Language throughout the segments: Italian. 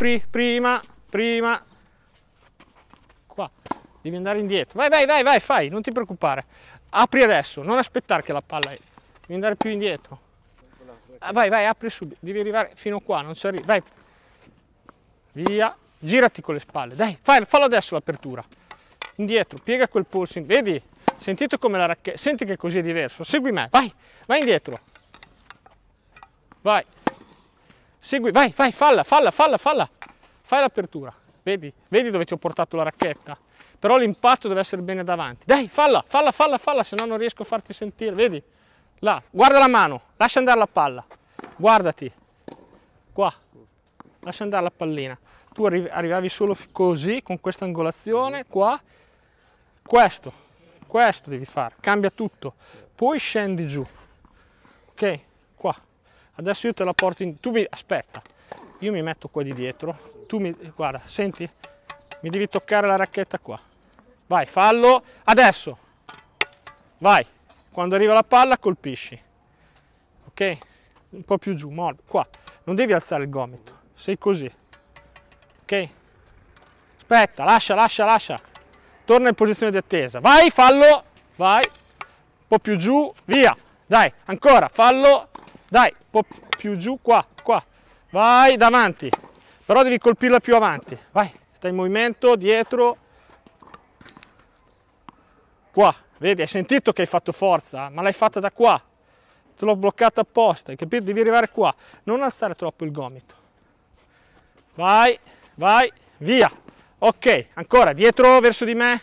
pri, prima, prima, qua, devi andare indietro, vai, vai, vai, vai, fai, non ti preoccupare, apri adesso, non aspettare che la palla, devi andare più indietro, ah, vai, vai, apri subito, devi arrivare fino qua, non ci arrivi, vai, via, girati con le spalle, dai, fai, fallo adesso l'apertura, indietro, piega quel polso, vedi, sentite come la racchetta, senti che così è diverso, segui me, vai, vai indietro, vai, segui, vai, vai, falla, falla, falla, falla. Fai l'apertura, vedi? Vedi dove ti ho portato la racchetta? Però l'impatto deve essere bene davanti. Dai, falla, falla, falla, falla, se no non riesco a farti sentire, vedi? Là, guarda la mano, lascia andare la palla. Guardati. Qua. Lascia andare la pallina. Tu arri arrivavi solo così, con questa angolazione, qua. Questo, questo devi fare, cambia tutto. Poi scendi giù. Ok? Qua adesso io te la porto in... tu mi... aspetta, io mi metto qua di dietro, tu mi... guarda, senti? Mi devi toccare la racchetta qua. Vai, fallo adesso. Vai, quando arriva la palla colpisci. Ok? Un po' più giù, morbido. Qua, non devi alzare il gomito, sei così. Ok? Aspetta, lascia, lascia, lascia. Torna in posizione di attesa. Vai, fallo. Vai. Un po' più giù, via. Dai, ancora, fallo dai, un po' più giù, qua, qua. Vai davanti, però devi colpirla più avanti. Vai, stai in movimento, dietro. Qua, vedi, hai sentito che hai fatto forza, ma l'hai fatta da qua. Te l'ho bloccata apposta, hai capito? Devi arrivare qua. Non alzare troppo il gomito. Vai, vai, via. Ok, ancora, dietro, verso di me.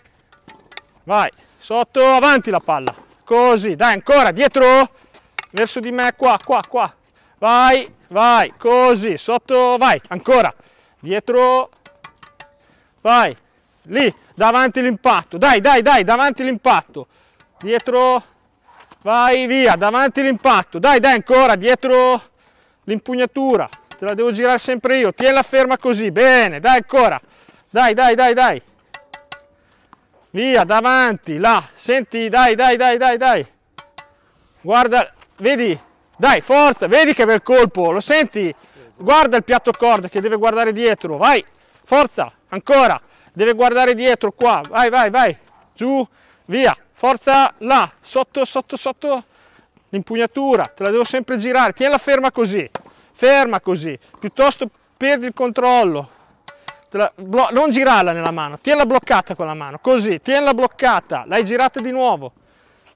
Vai, sotto, avanti la palla. Così, dai, ancora, dietro verso di me, qua, qua, qua, vai, vai, così, sotto, vai, ancora, dietro, vai, lì, davanti l'impatto, dai, dai, dai, davanti l'impatto, dietro, vai, via, davanti l'impatto, dai, dai, ancora, dietro l'impugnatura, te la devo girare sempre io, tienila ferma così, bene, dai, ancora, dai, dai, dai, dai, via, davanti, là, senti, dai, dai, dai, dai, dai, guarda Vedi? Dai, forza, vedi che bel colpo, lo senti? Guarda il piatto cord che deve guardare dietro, vai, forza, ancora, deve guardare dietro qua, vai, vai, vai, giù, via, forza là, sotto, sotto, sotto l'impugnatura, te la devo sempre girare, tienila ferma così, ferma così, piuttosto perdi il controllo, la, non girarla nella mano, tienila bloccata con la mano, così, tienila bloccata, l'hai girata di nuovo,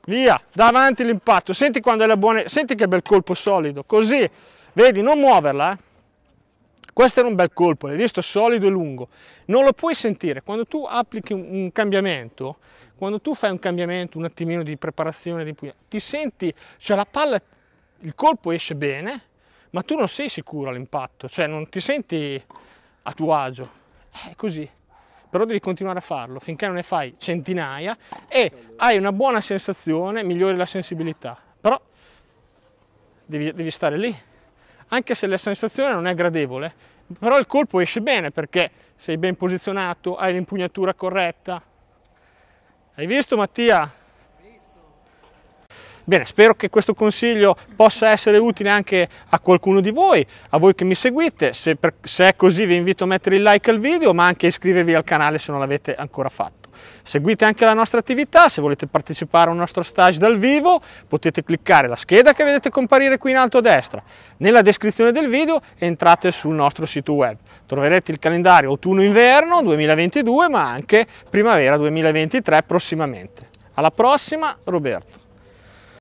via, davanti l'impatto, senti quando è la buona, senti che bel colpo solido, così, vedi, non muoverla, eh? questo era un bel colpo, l'hai visto solido e lungo, non lo puoi sentire, quando tu applichi un cambiamento, quando tu fai un cambiamento, un attimino di preparazione, di pugna, ti senti, cioè la palla, il colpo esce bene, ma tu non sei sicuro all'impatto, cioè non ti senti a tuo agio, è così però devi continuare a farlo finché non ne fai centinaia e hai una buona sensazione, migliori la sensibilità, però devi, devi stare lì, anche se la sensazione non è gradevole, però il colpo esce bene perché sei ben posizionato, hai l'impugnatura corretta. Hai visto Mattia? Bene, spero che questo consiglio possa essere utile anche a qualcuno di voi, a voi che mi seguite. Se, per, se è così vi invito a mettere il like al video, ma anche a iscrivervi al canale se non l'avete ancora fatto. Seguite anche la nostra attività, se volete partecipare a un nostro stage dal vivo potete cliccare la scheda che vedete comparire qui in alto a destra. Nella descrizione del video entrate sul nostro sito web. Troverete il calendario autunno-inverno 2022 ma anche primavera 2023 prossimamente. Alla prossima, Roberto.